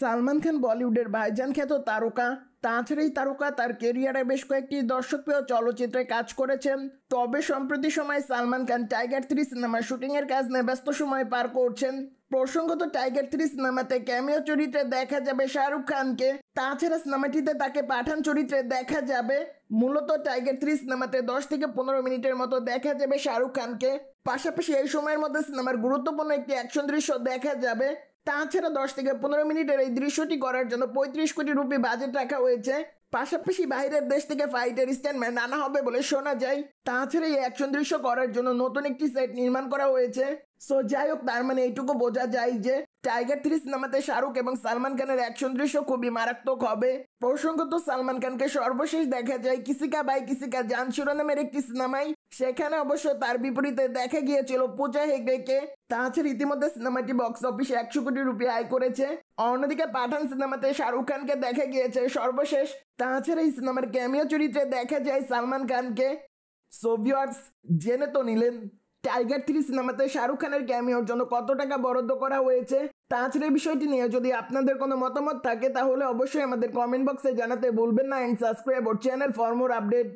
সালমান খান বলিউডের ভাইজান খ্যাত তারকা তাছাড়া এই তারকা তার কেরিয়ারে বেশ কয়েকটি দর্শকপ্রিয় চলচ্চিত্রে কাজ করেছেন তবে সম্প্রতি সময় সালমান খান টাইগার থ্রি সিনেমার শুটিংয়ের কাজ নিয়ে ব্যস্ত সময় পার করছেন প্রসঙ্গত টাইগার থ্রি সিনেমাতে ক্যামিও চরিত্রে দেখা যাবে শাহরুখ খানকে তাছাড়া সিনেমাটিতে তাকে পাঠান চরিত্রে দেখা যাবে মূলত টাইগার থ্রি সিনেমাতে দশ থেকে পনেরো মিনিটের মতো দেখা যাবে শাহরুখ খানকে পাশাপাশি এই সময়ের মধ্যে সিনেমার গুরুত্বপূর্ণ একটি অ্যাকশন দৃশ্য দেখা যাবে তাছাড়া দশ থেকে পনেরো মিনিটের এই দৃশ্যটি করার জন্য পঁয়ত্রিশ কোটি রুপি বাজেট রাখা হয়েছে পাশাপাশি বাইরের দেশ থেকে ফাইটার স্ট্যান্ডম্যান আনা হবে বলে শোনা যায় তাছাড়া এই অ্যাকশন দৃশ্য করার জন্য নতুন একটি সেট নির্মাণ করা হয়েছে সো যাই হোক তার মানে এইটুকু বোঝা যায় যে টাইগার থ্রি সিনেমাতে শাহরুখ এবং সালমান খানের অ্যাকশন দৃশ্য খুবই মারাত্মক হবে প্রসঙ্গত সালমান খানকে সর্বশেষ দেখা যায় কিসিকা বাই কিসিকা জান শিরোনামের একটি সিনেমায় সেখানে অবশ্য তার বিপরীতে দেখা গিয়েছিল পূজা হেগড়েকে তাছাড়া ইতিমধ্যে সিনেমাটি বক্স অফিসে একশো কোটি রুপি আয় করেছে অন্যদিকে পাঠান সিনেমাতে শাহরুখ খানকে দেখা গিয়েছে সর্বশেষ তাছাড়া এই সিনেমার ক্যামিও চরিত্রে দেখা যায় সালমান খানকে সোভিয়ার্স জেনে তো নিলেন টাইগার থ্রি সিনেমাতে শাহরুখ খানের ক্যামিওর জন্য কত টাকা বরাদ্দ করা হয়েছে তাছাড়া এই বিষয়টি নিয়ে যদি আপনাদের কোনো মতামত থাকে তাহলে অবশ্যই আমাদের কমেন্ট বক্সে জানাতে ভুলবেন না and subscribe our channel for more update